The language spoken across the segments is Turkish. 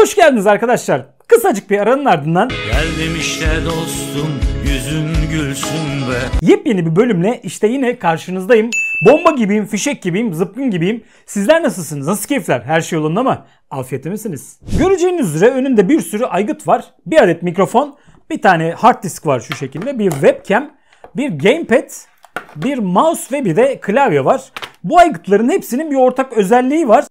Hoş geldiniz arkadaşlar. Kısacık bir aranın ardından Geldim işte dostum yüzün gülsün be Yepyeni bir bölümle işte yine karşınızdayım. Bomba gibiyim, fişek gibiyim, zıpkın gibiyim. Sizler nasılsınız? Nasıl keyifler? Her şey yolunda mı? Afiyette misiniz? Göreceğiniz üzere önümde bir sürü aygıt var. Bir adet mikrofon, bir tane hard disk var şu şekilde, bir webcam, bir gamepad, bir mouse ve bir de klavye var. Bu aygıtların hepsinin bir ortak özelliği var.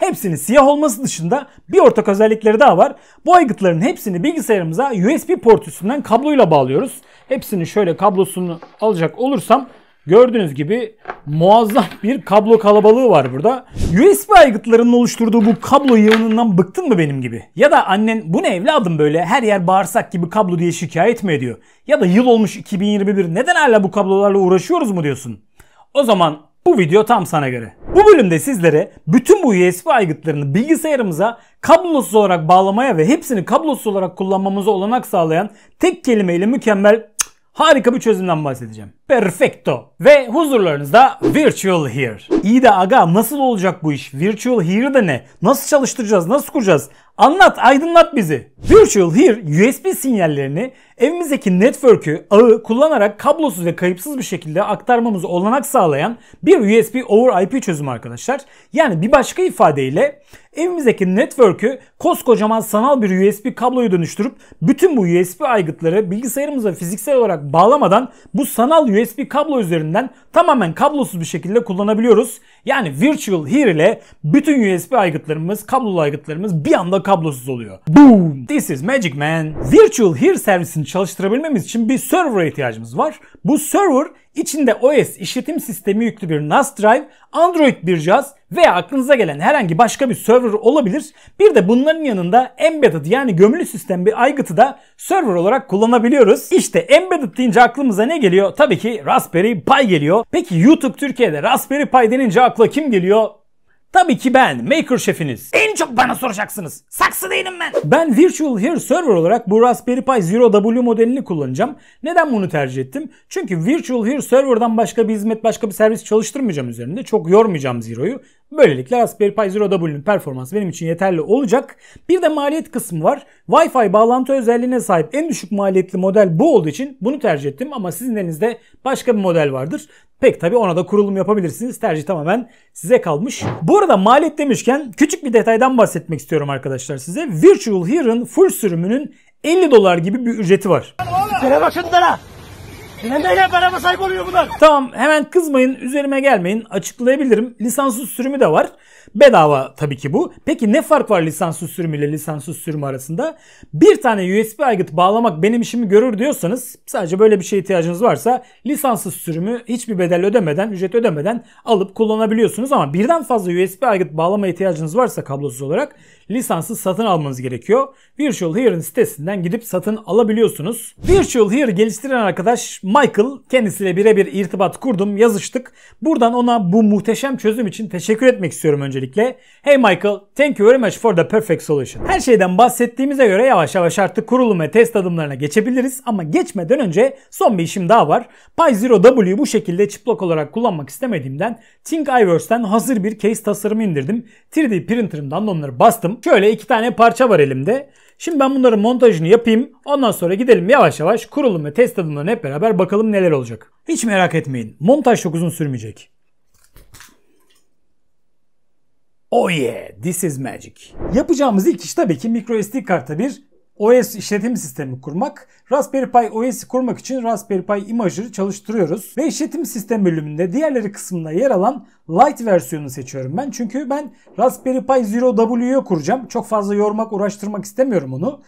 Hepsinin siyah olması dışında bir ortak özellikleri daha var. Bu aygıtların hepsini bilgisayarımıza USB port üstünden kabloyla bağlıyoruz. Hepsini şöyle kablosunu alacak olursam Gördüğünüz gibi muazzam bir kablo kalabalığı var burada. USB aygıtlarının oluşturduğu bu kablo yığınından bıktın mı benim gibi? Ya da annen bu ne evladım böyle her yer bağırsak gibi kablo diye şikayet mi ediyor? Ya da yıl olmuş 2021 neden hala bu kablolarla uğraşıyoruz mu diyorsun? O zaman bu video tam sana göre. Bu bölümde sizlere bütün bu USB aygıtlarını bilgisayarımıza kablosuz olarak bağlamaya ve hepsini kablosuz olarak kullanmamıza olanak sağlayan tek kelimeyle mükemmel harika bir çözümden bahsedeceğim. Perfecto. Ve huzurlarınızda Virtual Here. İyi de aga nasıl olacak bu iş? Virtual here de ne? Nasıl çalıştıracağız? Nasıl kuracağız? Anlat, aydınlat bizi. Virtual Here USB sinyallerini evimizdeki network'ü, ağı kullanarak kablosuz ve kayıpsız bir şekilde aktarmamızı olanak sağlayan bir USB over IP çözümü arkadaşlar. Yani bir başka ifadeyle evimizdeki network'ü koskocaman sanal bir USB kabloya dönüştürüp bütün bu USB aygıtları bilgisayarımıza fiziksel olarak bağlamadan bu sanal USB kablo üzerinden tamamen kablosuz bir şekilde kullanabiliyoruz. Yani Virtual Here ile bütün USB aygıtlarımız, kablolu aygıtlarımız bir anda kablosuz oluyor. Boom! This is Magic Man. Virtual Here servisini çalıştırabilmemiz için bir server'a ihtiyacımız var. Bu server İçinde OS işletim sistemi yüklü bir NAS drive, Android bir cihaz veya aklınıza gelen herhangi başka bir server olabilir. Bir de bunların yanında embedded yani gömülü sistem bir aygıtı da server olarak kullanabiliyoruz. İşte embedded deyince aklımıza ne geliyor? Tabii ki Raspberry Pi geliyor. Peki YouTube Türkiye'de Raspberry Pi denince akla kim geliyor? Tabii ki ben, Maker şefiniz. En çok bana soracaksınız. Saksı değilim ben. Ben Virtual Here Server olarak bu Raspberry Pi Zero W modelini kullanacağım. Neden bunu tercih ettim? Çünkü Virtual Here Server'dan başka bir hizmet, başka bir servis çalıştırmayacağım üzerinde. Çok yormayacağım Zero'yu. Böylelikle Raspberry Pi Zero W'nin performansı benim için yeterli olacak. Bir de maliyet kısmı var. Wi-Fi bağlantı özelliğine sahip en düşük maliyetli model bu olduğu için bunu tercih ettim ama sizin elinizde başka bir model vardır. Pek tabi ona da kurulum yapabilirsiniz. Tercih tamamen size kalmış. Bu arada maliyet demişken küçük bir detaydan bahsetmek istiyorum arkadaşlar size. Virtual Hear'ın full sürümünün 50 dolar gibi bir ücreti var. Sene başında Trende beraber sahip oluyor bunlar. Tamam hemen kızmayın üzerime gelmeyin açıklayabilirim. Lisanssız sürümü de var. Bedava tabii ki bu. Peki ne fark var lisanssız sürüm ile lisanssız sürüm arasında? Bir tane USB aygıt bağlamak benim işimi görür diyorsanız sadece böyle bir şeye ihtiyacınız varsa lisanssız sürümü hiçbir bedel ödemeden, ücret ödemeden alıp kullanabiliyorsunuz ama birden fazla USB aygıt bağlama ihtiyacınız varsa kablosuz olarak lisanssız satın almanız gerekiyor. Virtual Hear'ın sitesinden gidip satın alabiliyorsunuz. Virtual Here geliştiren arkadaş Michael kendisiyle birebir irtibat kurdum, yazıştık. Buradan ona bu muhteşem çözüm için teşekkür etmek istiyorum önce öncelikle. Hey Michael, thank you very much for the perfect solution. Her şeyden bahsettiğimize göre yavaş yavaş artık kurulum ve test adımlarına geçebiliriz ama geçmeden önce son bir işim daha var. Py0w'yu bu şekilde çıplak olarak kullanmak istemediğimden Thinkiverse'den hazır bir case tasarımı indirdim. 3D printer'ımdan onları bastım. Şöyle iki tane parça var elimde. Şimdi ben bunların montajını yapayım. Ondan sonra gidelim yavaş yavaş kurulum ve test adımlarına hep beraber bakalım neler olacak. Hiç merak etmeyin. Montaj çok uzun sürmeyecek. Oh yeah, this is magic. Yapacağımız ilk iş tabii ki microSD kartta bir OS işletim sistemi kurmak. Raspberry Pi OS'i kurmak için Raspberry Pi Imager'ı çalıştırıyoruz. Ve işletim sistemi bölümünde diğerleri kısmında yer alan Lite versiyonunu seçiyorum ben. Çünkü ben Raspberry Pi Zero wyu kuracağım. Çok fazla yormak, uğraştırmak istemiyorum onu.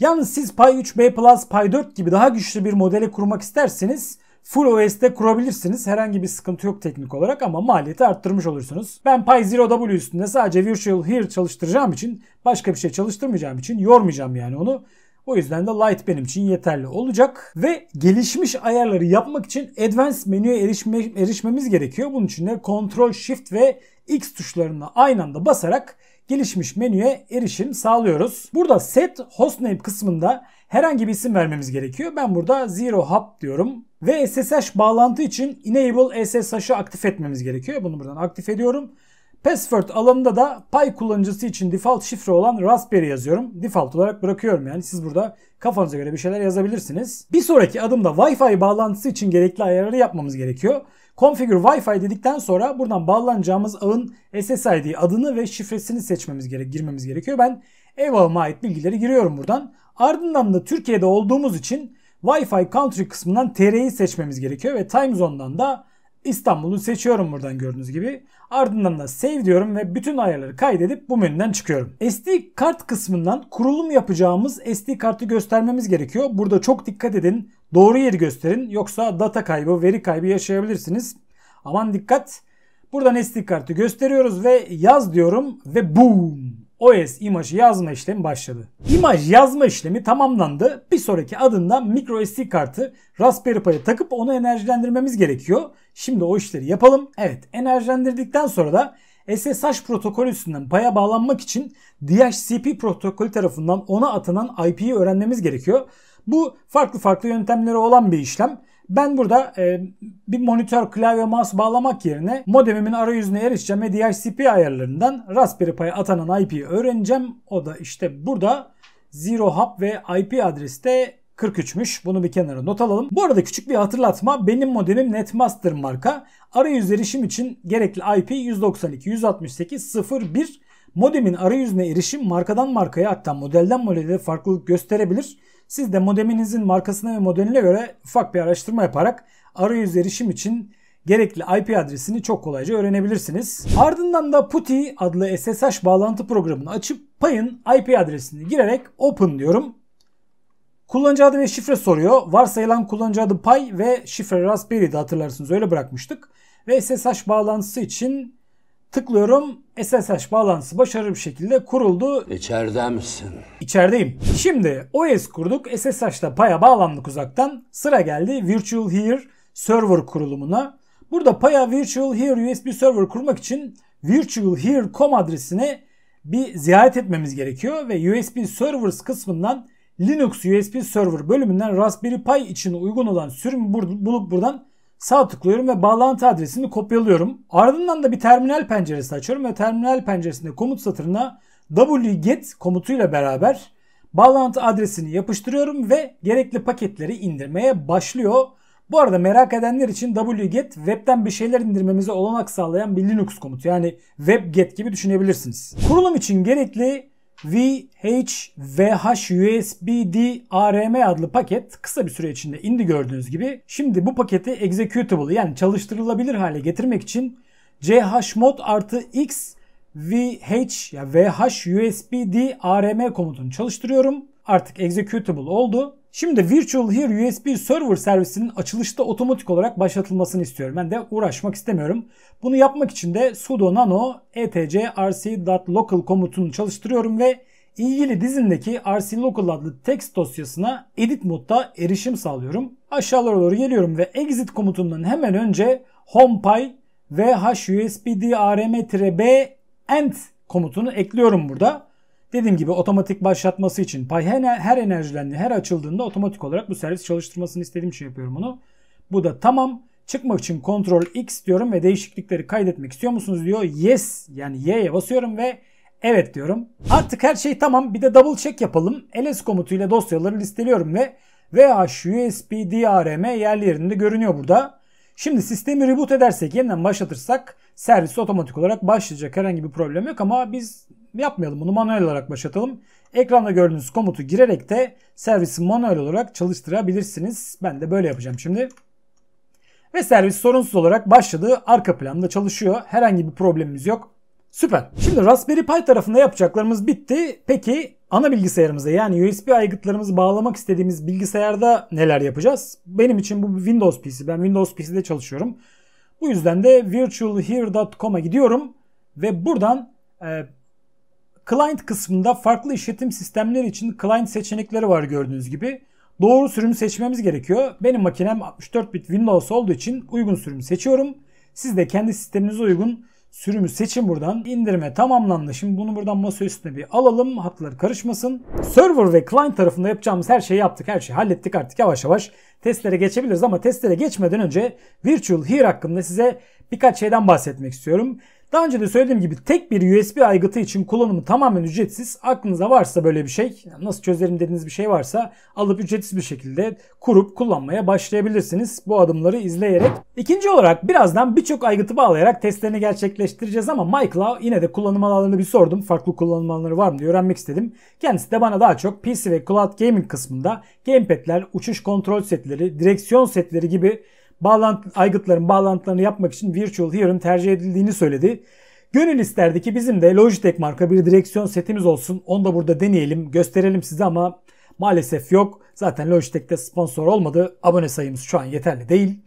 Yalnız siz Pi 3B Plus, Pi 4 gibi daha güçlü bir modeli kurmak isterseniz Full OS'te kurabilirsiniz. Herhangi bir sıkıntı yok teknik olarak ama maliyeti arttırmış olursunuz. Ben Pi Zero w üstünde sadece Virtual Here çalıştıracağım için başka bir şey çalıştırmayacağım için yormayacağım yani onu. O yüzden de Light benim için yeterli olacak. Ve gelişmiş ayarları yapmak için Advanced menüye erişme, erişmemiz gerekiyor. Bunun için de Ctrl Shift ve X tuşlarını aynı anda basarak gelişmiş menüye erişim sağlıyoruz. Burada Set Hostname kısmında Herhangi bir isim vermemiz gerekiyor. Ben burada Zero Hub diyorum. Ve SSH bağlantı için Enable SSH'ı aktif etmemiz gerekiyor. Bunu buradan aktif ediyorum. Password alanında da Py kullanıcısı için default şifre olan Raspberry yazıyorum. Default olarak bırakıyorum yani. Siz burada kafanıza göre bir şeyler yazabilirsiniz. Bir sonraki adımda Wi-Fi bağlantısı için gerekli ayarları yapmamız gerekiyor. Configure Wi-Fi dedikten sonra buradan bağlanacağımız ağın SSID adını ve şifresini seçmemiz gerek, girmemiz gerekiyor. Ben ev ait bilgileri giriyorum buradan. Ardından da Türkiye'de olduğumuz için Wi-Fi Country kısmından TR'yi seçmemiz gerekiyor ve Time Zone'dan da İstanbul'u seçiyorum buradan gördüğünüz gibi. Ardından da save diyorum ve bütün ayarları kaydedip bu menüden çıkıyorum. SD kart kısmından kurulum yapacağımız SD kartı göstermemiz gerekiyor. Burada çok dikkat edin. Doğru yeri gösterin. Yoksa data kaybı, veri kaybı yaşayabilirsiniz. Aman dikkat. Buradan SD kartı gösteriyoruz ve yaz diyorum ve boom. OS imajı yazma işlemi başladı. İmaj yazma işlemi tamamlandı. Bir sonraki adımda micro SD kartı Raspberry Pi'ye takıp onu enerjilendirmemiz gerekiyor. Şimdi o işleri yapalım. Evet enerjilendirdikten sonra da SSH protokolü üstünden paya bağlanmak için DHCP protokolü tarafından ona atanan IP'yi öğrenmemiz gerekiyor. Bu farklı farklı yöntemleri olan bir işlem. Ben burada e, bir monitör, klavye, mouse bağlamak yerine modemimin arayüzüne erişeceğim ve diğer ayarlarından Raspberry Pi'ye atanan IP'yi öğreneceğim. O da işte burada Zero Hub ve IP adresi de 43'müş. Bunu bir kenara not alalım. Bu arada küçük bir hatırlatma. Benim modemim Netmaster marka. Arayüz erişim için gerekli IP 192.168.0.1 Modemin arayüzüne erişim markadan markaya hatta modelden modele farklılık gösterebilir. Siz de modeminizin markasına ve modeline göre ufak bir araştırma yaparak arayüz erişim için gerekli IP adresini çok kolayca öğrenebilirsiniz. Ardından da PuTTY adlı SSH bağlantı programını açıp payın IP adresini girerek open diyorum. Kullanıcı adı ve şifre soruyor. Varsayılan kullanıcı adı pay ve şifre Raspberry'di hatırlarsınız öyle bırakmıştık. Ve SSH bağlantısı için Tıklıyorum. SSH bağlantısı başarılı bir şekilde kuruldu. İçeride misin? İçerideyim. Şimdi OS kurduk. SSH'da paya bağlandık uzaktan. Sıra geldi Virtual Here Server kurulumuna. Burada paya Virtual Here USB Server kurmak için Virtual Here.com adresine bir ziyaret etmemiz gerekiyor ve USB Servers kısmından Linux USB Server bölümünden Raspberry Pi için uygun olan sürümü bulup buradan Sağ tıklıyorum ve bağlantı adresini kopyalıyorum. Ardından da bir terminal penceresi açıyorum ve terminal penceresinde komut satırına wget komutuyla beraber bağlantı adresini yapıştırıyorum ve gerekli paketleri indirmeye başlıyor. Bu arada merak edenler için wget webten bir şeyler indirmemize olanak sağlayan bir Linux komutu. Yani webget gibi düşünebilirsiniz. Kurulum için gerekli vhvhusbdrm adlı paket kısa bir süre içinde indi gördüğünüz gibi. Şimdi bu paketi executable yani çalıştırılabilir hale getirmek için chmod artı x VH ya VHUSBD komutunu çalıştırıyorum. Artık executable oldu. Şimdi Virtual Here USB Server servisinin açılışta otomatik olarak başlatılmasını istiyorum. Ben de uğraşmak istemiyorum. Bunu yapmak için de sudo nano etcrc.local komutunu çalıştırıyorum ve ilgili dizindeki rclocal adlı text dosyasına edit modda erişim sağlıyorum. Aşağılara doğru geliyorum ve exit komutundan hemen önce homepy vhusbdrm-b end komutunu ekliyorum burada. Dediğim gibi otomatik başlatması için pay her enerjilendi, her açıldığında otomatik olarak bu servis çalıştırmasını istediğim için yapıyorum bunu. Bu da tamam. Çıkmak için kontrol X diyorum ve değişiklikleri kaydetmek istiyor musunuz diyor. Yes yani Y'ye basıyorum ve evet diyorum. Artık her şey tamam. Bir de double check yapalım. ls komutuyla dosyaları listeliyorum ve VHUSB DRM yerli yerinde görünüyor burada. Şimdi sistemi reboot edersek yeniden başlatırsak servis otomatik olarak başlayacak herhangi bir problem yok ama biz yapmayalım bunu manuel olarak başlatalım. Ekranda gördüğünüz komutu girerek de servisi manuel olarak çalıştırabilirsiniz. Ben de böyle yapacağım şimdi. Ve servis sorunsuz olarak başladı. arka planda çalışıyor. Herhangi bir problemimiz yok. Süper. Şimdi Raspberry Pi tarafında yapacaklarımız bitti. Peki ana bilgisayarımıza yani USB aygıtlarımızı bağlamak istediğimiz bilgisayarda neler yapacağız? Benim için bu Windows PC. Ben Windows PC'de çalışıyorum. Bu yüzden de virtualhere.com'a gidiyorum ve buradan e, Client kısmında farklı işletim sistemleri için client seçenekleri var gördüğünüz gibi. Doğru sürümü seçmemiz gerekiyor. Benim makinem 64 bit Windows olduğu için uygun sürümü seçiyorum. Siz de kendi sisteminize uygun sürümü seçin buradan. İndirme tamamlandı. Şimdi bunu buradan masa üstüne bir alalım. Hatları karışmasın. Server ve client tarafında yapacağımız her şeyi yaptık. Her şeyi hallettik artık yavaş yavaş. Testlere geçebiliriz ama testlere geçmeden önce Virtual Here hakkında size birkaç şeyden bahsetmek istiyorum. Daha önce de söylediğim gibi tek bir USB aygıtı için kullanımı tamamen ücretsiz. Aklınıza varsa böyle bir şey, nasıl çözerim dediğiniz bir şey varsa alıp ücretsiz bir şekilde kurup kullanmaya başlayabilirsiniz bu adımları izleyerek. İkinci olarak birazdan birçok aygıtı bağlayarak testlerini gerçekleştireceğiz ama MyCloud yine de kullanım alanlarını bir sordum. Farklı kullanım alanları var mı diye öğrenmek istedim. Kendisi de bana daha çok PC ve Cloud Gaming kısmında gamepadler, uçuş kontrol setleri, direksiyon setleri gibi bağlantı, aygıtların bağlantılarını yapmak için Virtual Hero'nun tercih edildiğini söyledi. Gönül isterdi ki bizim de Logitech marka bir direksiyon setimiz olsun. Onu da burada deneyelim, gösterelim size ama maalesef yok. Zaten Logitech'te sponsor olmadı. Abone sayımız şu an yeterli değil.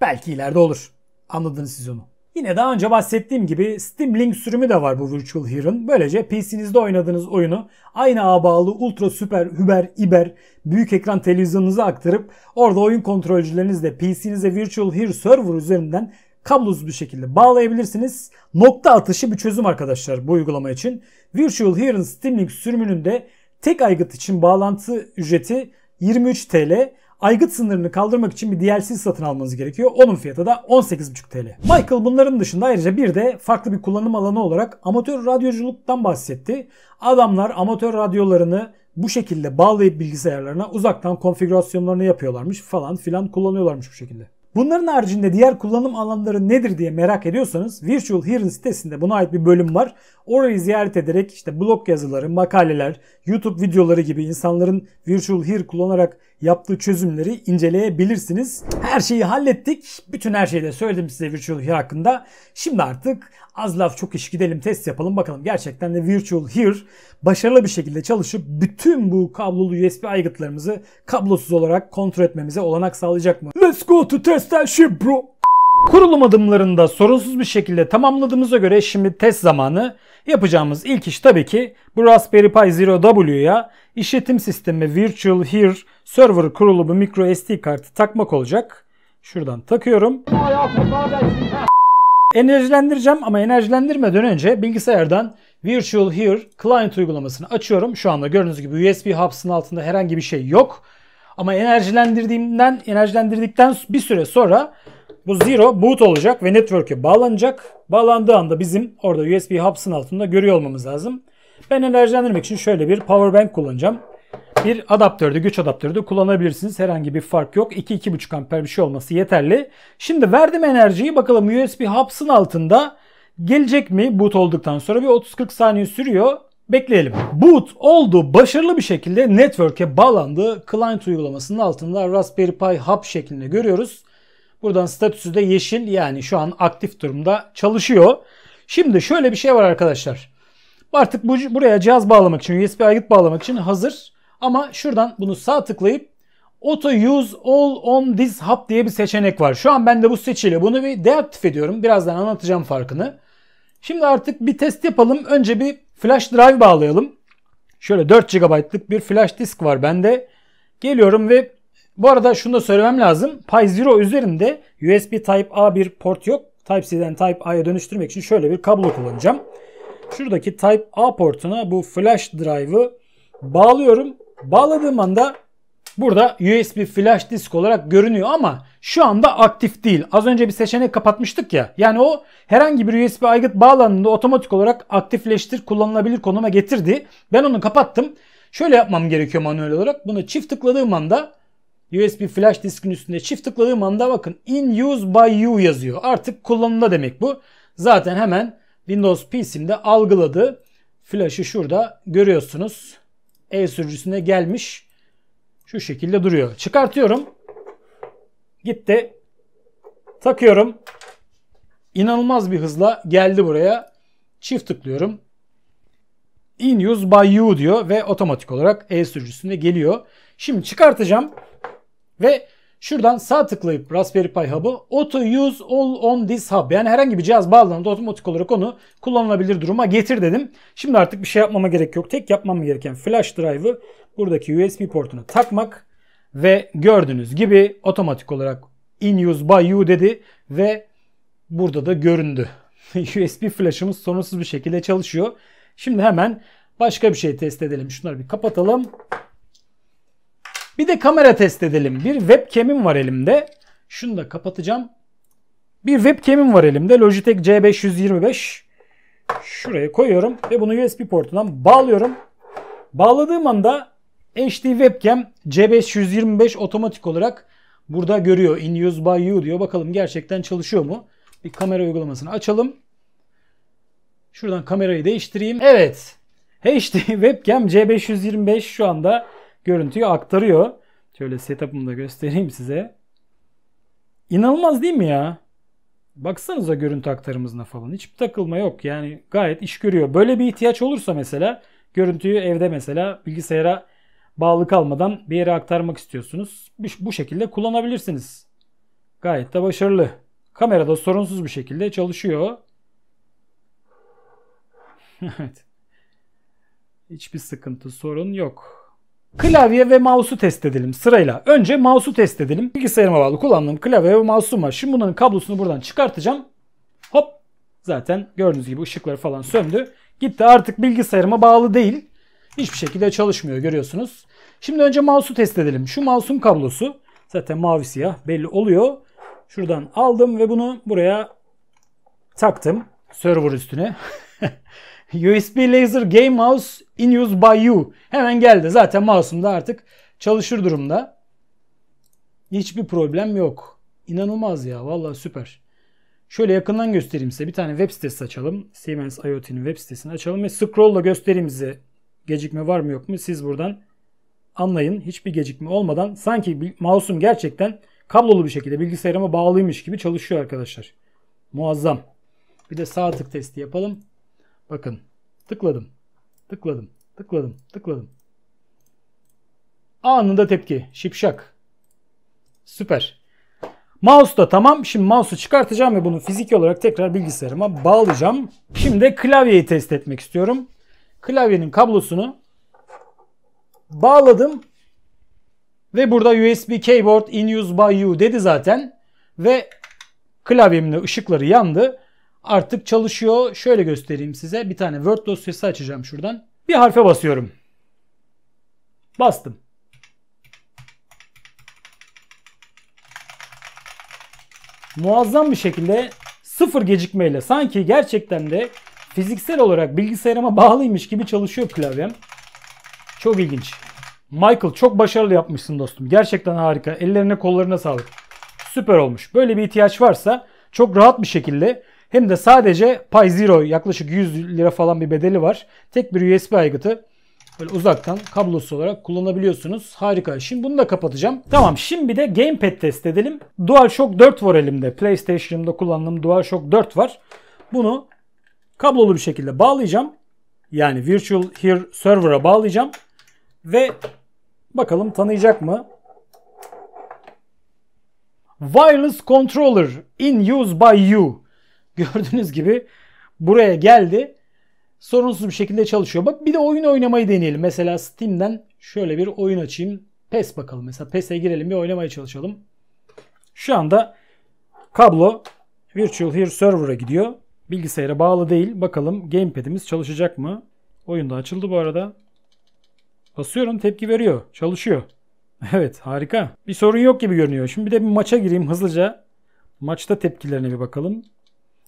Belki ileride olur. Anladınız siz onu. Yine daha önce bahsettiğim gibi Steam Link sürümü de var bu Virtual Hero'nun. Böylece PC'nizde oynadığınız oyunu aynı ağ bağlı ultra süper hüber iber büyük ekran televizyonunuza aktarıp orada oyun kontrolcülerinizle PC'nize Virtual Hero Server üzerinden kablosuz bir şekilde bağlayabilirsiniz. Nokta atışı bir çözüm arkadaşlar bu uygulama için. Virtual Hero'nun Steam Link sürümünün de tek aygıt için bağlantı ücreti 23 TL aygıt sınırını kaldırmak için bir DLC satın almanız gerekiyor. Onun fiyatı da 18,5 TL. Michael bunların dışında ayrıca bir de farklı bir kullanım alanı olarak amatör radyoculuktan bahsetti. Adamlar amatör radyolarını bu şekilde bağlayıp bilgisayarlarına uzaktan konfigürasyonlarını yapıyorlarmış falan filan kullanıyorlarmış bu şekilde. Bunların haricinde diğer kullanım alanları nedir diye merak ediyorsanız Virtual Hearing sitesinde buna ait bir bölüm var. Orayı ziyaret ederek işte blog yazıları, makaleler, YouTube videoları gibi insanların Virtual Hear kullanarak yaptığı çözümleri inceleyebilirsiniz. Her şeyi hallettik. Bütün her şeyi de söyledim size Virtual Hear hakkında. Şimdi artık az laf çok iş gidelim test yapalım bakalım gerçekten de Virtual Hear başarılı bir şekilde çalışıp bütün bu kablolu USB aygıtlarımızı kablosuz olarak kontrol etmemize olanak sağlayacak mı? Let's go to test Test that bro. Kurulum adımlarını da sorunsuz bir şekilde tamamladığımıza göre şimdi test zamanı. Yapacağımız ilk iş tabii ki bu Raspberry Pi Zero W'ya işletim sistemi Virtual Here Server kurulumu micro SD kartı takmak olacak. Şuradan takıyorum. Enerjilendireceğim ama enerjilendirmeden önce bilgisayardan Virtual Here Client uygulamasını açıyorum. Şu anda gördüğünüz gibi USB hub'sının altında herhangi bir şey yok. Ama enerjilendirdiğimden enerjilendirdikten bir süre sonra bu zero boot olacak ve network'e bağlanacak. Bağlandığı anda bizim orada USB hub'sın altında görüyor olmamız lazım. Ben enerjilendirmek için şöyle bir power bank kullanacağım. Bir adaptördü, güç adaptörde kullanabilirsiniz. Herhangi bir fark yok. 2-2,5 amper bir şey olması yeterli. Şimdi verdim enerjiyi bakalım USB hub'sın altında gelecek mi boot olduktan sonra bir 30-40 saniye sürüyor. Bekleyelim. Boot oldu başarılı bir şekilde network'e bağlandı. Client uygulamasının altında Raspberry Pi Hub şeklinde görüyoruz. Buradan statüsü de yeşil yani şu an aktif durumda çalışıyor. Şimdi şöyle bir şey var arkadaşlar. Artık bu, buraya cihaz bağlamak için, USB aygıt bağlamak için hazır. Ama şuradan bunu sağ tıklayıp Auto Use All On This Hub diye bir seçenek var. Şu an ben de bu seçili bunu bir deaktif ediyorum. Birazdan anlatacağım farkını. Şimdi artık bir test yapalım. Önce bir Flash drive bağlayalım. Şöyle 4 GB'lık bir flash disk var bende. Geliyorum ve bu arada şunu da söylemem lazım. Pi Zero üzerinde USB Type A bir port yok. Type-C'den Type-A'ya dönüştürmek için şöyle bir kablo kullanacağım. Şuradaki Type-A portuna bu flash drive'ı bağlıyorum. Bağladığım anda burada USB flash disk olarak görünüyor ama şu anda aktif değil. Az önce bir seçenek kapatmıştık ya. Yani o herhangi bir USB aygıt bağlandığında otomatik olarak aktifleştir, kullanılabilir konuma getirdi. Ben onu kapattım. Şöyle yapmam gerekiyor manuel olarak. Bunu çift tıkladığım anda USB flash diskin üstünde çift tıkladığım anda bakın in use by you yazıyor. Artık kullanımda demek bu. Zaten hemen Windows PC'imde algıladı. Flash'ı şurada görüyorsunuz. E sürücüsüne gelmiş. Şu şekilde duruyor. Çıkartıyorum. Gitti. Takıyorum. İnanılmaz bir hızla geldi buraya. Çift tıklıyorum. In use by you diyor ve otomatik olarak e sürücüsüne geliyor. Şimdi çıkartacağım ve şuradan sağ tıklayıp Raspberry Pi Hub'ı auto use all on this hub yani herhangi bir cihaz bağlandığında otomatik olarak onu kullanılabilir duruma getir dedim. Şimdi artık bir şey yapmama gerek yok. Tek yapmam gereken flash drive'ı buradaki USB portunu takmak ve gördüğünüz gibi otomatik olarak in use by you dedi ve burada da göründü. USB flash'ımız sorunsuz bir şekilde çalışıyor. Şimdi hemen başka bir şey test edelim. Şunları bir kapatalım. Bir de kamera test edelim. Bir webcam'im var elimde. Şunu da kapatacağım. Bir webcam'im var elimde. Logitech C525. Şuraya koyuyorum ve bunu USB portundan bağlıyorum. Bağladığım anda HD webcam C525 otomatik olarak burada görüyor. In use by you diyor. Bakalım gerçekten çalışıyor mu? Bir kamera uygulamasını açalım. Şuradan kamerayı değiştireyim. Evet. HD webcam C525 şu anda görüntüyü aktarıyor. Şöyle setup'ımı da göstereyim size. İnanılmaz değil mi ya? Baksanıza görüntü aktarımızına falan. Hiçbir takılma yok. Yani gayet iş görüyor. Böyle bir ihtiyaç olursa mesela görüntüyü evde mesela bilgisayara bağlı kalmadan bir yere aktarmak istiyorsunuz. Bu şekilde kullanabilirsiniz. Gayet de başarılı. Kamera da sorunsuz bir şekilde çalışıyor. evet. Hiçbir sıkıntı, sorun yok. Klavye ve mouse'u test edelim sırayla. Önce mouse'u test edelim. Bilgisayarıma bağlı kullandığım klavye ve mouse'um var. Şimdi bunların kablosunu buradan çıkartacağım. Hop! Zaten gördüğünüz gibi ışıkları falan söndü. Gitti artık bilgisayarıma bağlı değil hiçbir şekilde çalışmıyor görüyorsunuz. Şimdi önce mouse'u test edelim. Şu mouse'un kablosu zaten mavi siyah belli oluyor. Şuradan aldım ve bunu buraya taktım server üstüne. USB Laser Game Mouse in use by you. Hemen geldi. Zaten mouse'um da artık çalışır durumda. Hiçbir problem yok. İnanılmaz ya. Vallahi süper. Şöyle yakından göstereyim size. Bir tane web sitesi açalım. Siemens IoT'nin web sitesini açalım ve scroll'la göstereyim size Gecikme var mı yok mu? Siz buradan anlayın. Hiçbir gecikme olmadan sanki mouse'um gerçekten kablolu bir şekilde bilgisayarıma bağlıymış gibi çalışıyor arkadaşlar. Muazzam. Bir de sağ tık testi yapalım. Bakın tıkladım. Tıkladım. Tıkladım. Tıkladım. Anında tepki. Şipşak. Süper. Mouse da tamam. Şimdi mouse'u çıkartacağım ve bunu fiziki olarak tekrar bilgisayarıma bağlayacağım. Şimdi klavyeyi test etmek istiyorum klavyenin kablosunu bağladım. Ve burada USB keyboard in use by you dedi zaten. Ve klavyemde ışıkları yandı. Artık çalışıyor. Şöyle göstereyim size. Bir tane Word dosyası açacağım şuradan. Bir harfe basıyorum. Bastım. Muazzam bir şekilde sıfır gecikmeyle sanki gerçekten de fiziksel olarak bilgisayarıma bağlıymış gibi çalışıyor klavyem. Çok ilginç. Michael çok başarılı yapmışsın dostum. Gerçekten harika. Ellerine kollarına sağlık. Süper olmuş. Böyle bir ihtiyaç varsa çok rahat bir şekilde hem de sadece Pi Zero yaklaşık 100 lira falan bir bedeli var. Tek bir USB aygıtı böyle uzaktan kablosu olarak kullanabiliyorsunuz. Harika. Şimdi bunu da kapatacağım. Tamam şimdi bir de gamepad test edelim. DualShock 4 var elimde. PlayStation'da kullandığım DualShock 4 var. Bunu Kablolu bir şekilde bağlayacağım. Yani Virtual Here Server'a bağlayacağım. Ve bakalım tanıyacak mı? Wireless Controller in use by you. Gördüğünüz gibi buraya geldi. Sorunsuz bir şekilde çalışıyor. Bak bir de oyun oynamayı deneyelim. Mesela Steam'den şöyle bir oyun açayım. PES bakalım. Mesela PES'e girelim bir oynamaya çalışalım. Şu anda kablo Virtual Here Server'a gidiyor. Bilgisayara bağlı değil. Bakalım gamepad'imiz çalışacak mı? Oyun da açıldı bu arada. Basıyorum tepki veriyor. Çalışıyor. Evet harika. Bir sorun yok gibi görünüyor. Şimdi bir de bir maça gireyim hızlıca. Maçta tepkilerine bir bakalım.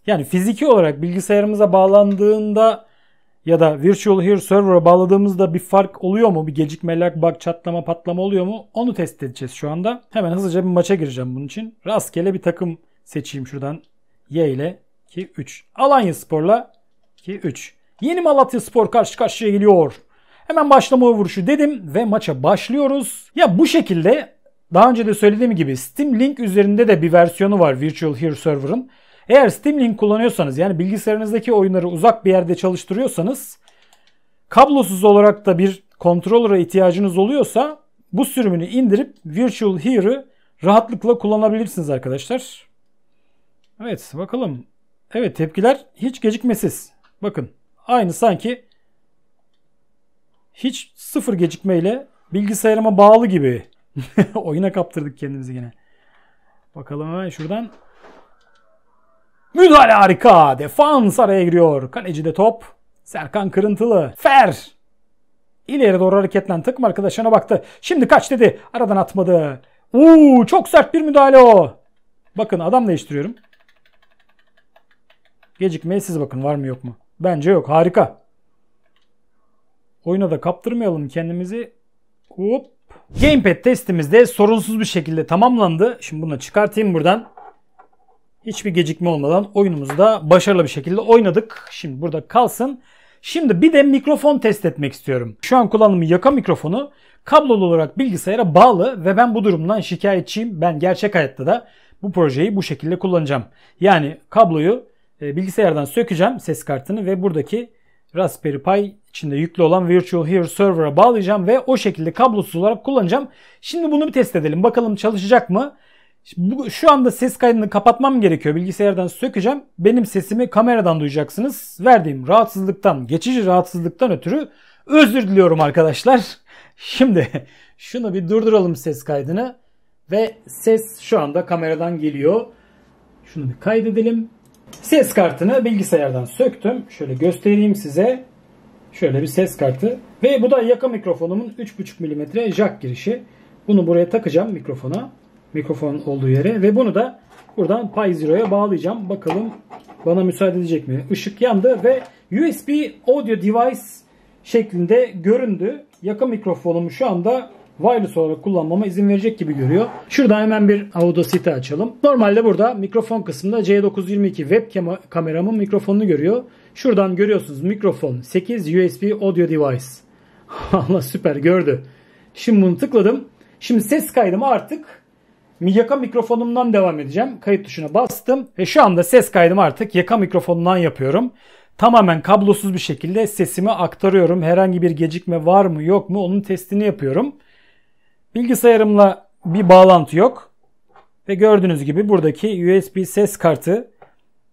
Yani fiziki olarak bilgisayarımıza bağlandığında ya da Virtual Here Server'a bağladığımızda bir fark oluyor mu? Bir gecikme, lag, bug, çatlama, patlama oluyor mu? Onu test edeceğiz şu anda. Hemen hızlıca bir maça gireceğim bunun için. Rastgele bir takım seçeyim şuradan. Y ile 2, 3. Alanya Spor'la 2, 3. Yeni Malatya Spor karşı karşıya geliyor. Hemen başlama vuruşu dedim ve maça başlıyoruz. Ya bu şekilde daha önce de söylediğim gibi Steam Link üzerinde de bir versiyonu var Virtual Hero Server'ın. Eğer Steam Link kullanıyorsanız yani bilgisayarınızdaki oyunları uzak bir yerde çalıştırıyorsanız kablosuz olarak da bir kontrolöre ihtiyacınız oluyorsa bu sürümünü indirip Virtual Hero'ı rahatlıkla kullanabilirsiniz arkadaşlar. Evet bakalım Evet tepkiler hiç gecikmesiz. Bakın aynı sanki hiç sıfır gecikmeyle bilgisayarıma bağlı gibi oyuna kaptırdık kendimizi yine. Bakalım hemen şuradan. Müdahale harika. Defans araya giriyor. Kaleci de top. Serkan Kırıntılı. Fer. İleri doğru hareketle takım arkadaşına baktı. Şimdi kaç dedi. Aradan atmadı. Uuu çok sert bir müdahale o. Bakın adam değiştiriyorum. Gecikmeye siz bakın var mı yok mu? Bence yok. Harika. Oyuna da kaptırmayalım kendimizi. Hop. Gamepad testimiz de sorunsuz bir şekilde tamamlandı. Şimdi bunu çıkartayım buradan. Hiçbir gecikme olmadan oyunumuzu da başarılı bir şekilde oynadık. Şimdi burada kalsın. Şimdi bir de mikrofon test etmek istiyorum. Şu an kullandığım yaka mikrofonu kablolu olarak bilgisayara bağlı ve ben bu durumdan şikayetçiyim. Ben gerçek hayatta da bu projeyi bu şekilde kullanacağım. Yani kabloyu e, bilgisayardan sökeceğim ses kartını ve buradaki Raspberry Pi içinde yüklü olan Virtual Here Server'a bağlayacağım ve o şekilde kablosuz olarak kullanacağım. Şimdi bunu bir test edelim. Bakalım çalışacak mı? Şu anda ses kaydını kapatmam gerekiyor. Bilgisayardan sökeceğim. Benim sesimi kameradan duyacaksınız. Verdiğim rahatsızlıktan, geçici rahatsızlıktan ötürü özür diliyorum arkadaşlar. Şimdi şunu bir durduralım ses kaydını. Ve ses şu anda kameradan geliyor. Şunu bir kaydedelim. Ses kartını bilgisayardan söktüm. Şöyle göstereyim size. Şöyle bir ses kartı. Ve bu da yaka mikrofonumun 3.5 mm jack girişi. Bunu buraya takacağım mikrofona. Mikrofon olduğu yere. Ve bunu da buradan Pi Zero'ya bağlayacağım. Bakalım bana müsaade edecek mi? Işık yandı ve USB Audio Device şeklinde göründü. Yaka mikrofonumu şu anda wireless olarak kullanmama izin verecek gibi görüyor. Şuradan hemen bir Audacity açalım. Normalde burada mikrofon kısmında C922 web kameramın mikrofonunu görüyor. Şuradan görüyorsunuz mikrofon 8 USB audio device. Allah süper gördü. Şimdi bunu tıkladım. Şimdi ses kaydımı artık yaka mikrofonumdan devam edeceğim. Kayıt tuşuna bastım ve şu anda ses kaydımı artık yaka mikrofonundan yapıyorum. Tamamen kablosuz bir şekilde sesimi aktarıyorum. Herhangi bir gecikme var mı yok mu onun testini yapıyorum. Bilgisayarımla bir bağlantı yok. Ve gördüğünüz gibi buradaki USB ses kartı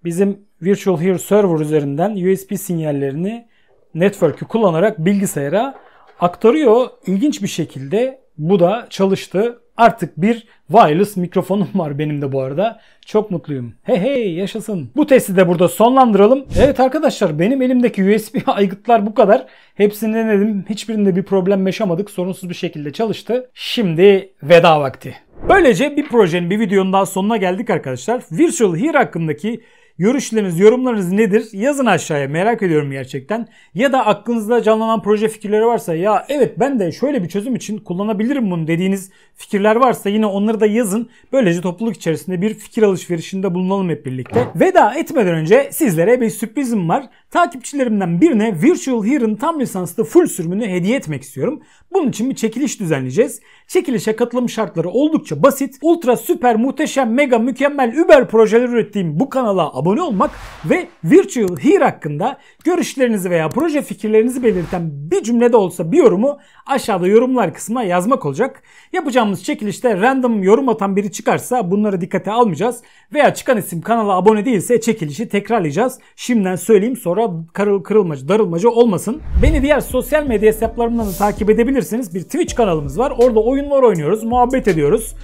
bizim Virtual Here Server üzerinden USB sinyallerini network'ü kullanarak bilgisayara aktarıyor. İlginç bir şekilde bu da çalıştı. Artık bir wireless mikrofonum var benim de bu arada. Çok mutluyum. Hey hey yaşasın. Bu testi de burada sonlandıralım. Evet arkadaşlar benim elimdeki USB aygıtlar bu kadar. Hepsini denedim. Hiçbirinde bir problem yaşamadık. Sorunsuz bir şekilde çalıştı. Şimdi veda vakti. Böylece bir projenin bir videonun daha sonuna geldik arkadaşlar. Virtual Here hakkındaki Görüşleriniz, yorumlarınız nedir? Yazın aşağıya merak ediyorum gerçekten. Ya da aklınızda canlanan proje fikirleri varsa ya evet ben de şöyle bir çözüm için kullanabilirim bunu dediğiniz fikirler varsa yine onları da yazın. Böylece topluluk içerisinde bir fikir alışverişinde bulunalım hep birlikte. Veda etmeden önce sizlere bir sürprizim var. Takipçilerimden birine Virtual Hero'nun tam lisanslı full sürümünü hediye etmek istiyorum. Bunun için bir çekiliş düzenleyeceğiz. Çekilişe katılım şartları oldukça basit. Ultra, süper, muhteşem, mega, mükemmel, über projeler ürettiğim bu kanala abone olmak ve Virtual Here hakkında görüşlerinizi veya proje fikirlerinizi belirten bir cümlede olsa bir yorumu aşağıda yorumlar kısmına yazmak olacak. Yapacağımız çekilişte random yorum atan biri çıkarsa bunları dikkate almayacağız veya çıkan isim kanala abone değilse çekilişi tekrarlayacağız. Şimdiden söyleyeyim sonra karıl kırılmacı darılmacı olmasın. Beni diğer sosyal medya hesaplarımdan da takip edebilirsiniz. Bir Twitch kanalımız var. Orada oyunlar oynuyoruz, muhabbet ediyoruz.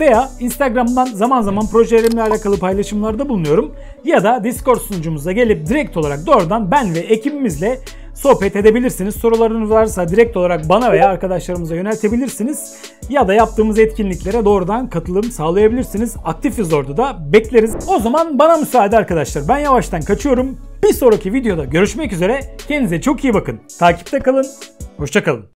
Veya Instagram'dan zaman zaman projelerimle alakalı paylaşımlarda bulunuyorum ya da Discord sunucumuza gelip direkt olarak doğrudan ben ve ekibimizle sohbet edebilirsiniz. Sorularınız varsa direkt olarak bana veya arkadaşlarımıza yöneltebilirsiniz. Ya da yaptığımız etkinliklere doğrudan katılım sağlayabilirsiniz. Aktifiz orada bekleriz. O zaman bana müsaade arkadaşlar. Ben yavaştan kaçıyorum. Bir sonraki videoda görüşmek üzere. Kendinize çok iyi bakın. Takipte kalın. Hoşçakalın.